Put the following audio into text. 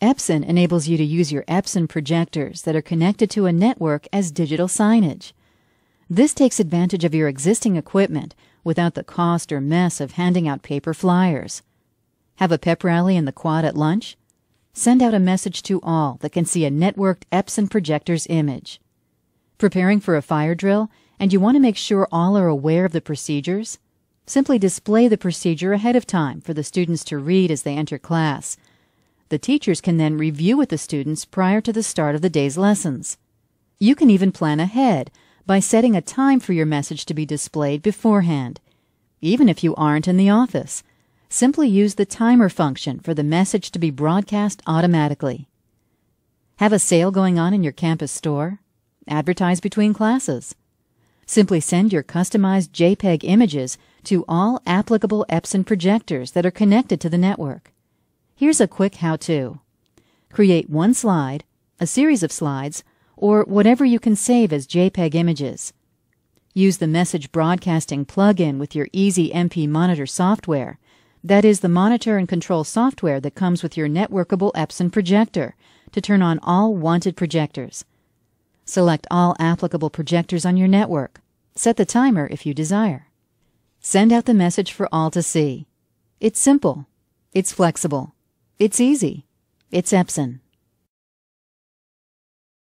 Epson enables you to use your Epson projectors that are connected to a network as digital signage. This takes advantage of your existing equipment without the cost or mess of handing out paper flyers. Have a pep rally in the quad at lunch? Send out a message to all that can see a networked Epson projector's image. Preparing for a fire drill and you want to make sure all are aware of the procedures? Simply display the procedure ahead of time for the students to read as they enter class the teachers can then review with the students prior to the start of the day's lessons. You can even plan ahead by setting a time for your message to be displayed beforehand, even if you aren't in the office. Simply use the timer function for the message to be broadcast automatically. Have a sale going on in your campus store? Advertise between classes. Simply send your customized JPEG images to all applicable Epson projectors that are connected to the network. Here's a quick how-to. Create one slide, a series of slides, or whatever you can save as JPEG images. Use the Message Broadcasting plugin with your Easy MP Monitor software. That is the monitor and control software that comes with your networkable Epson projector to turn on all wanted projectors. Select all applicable projectors on your network. Set the timer if you desire. Send out the message for all to see. It's simple. It's flexible. It's easy. It's Epson.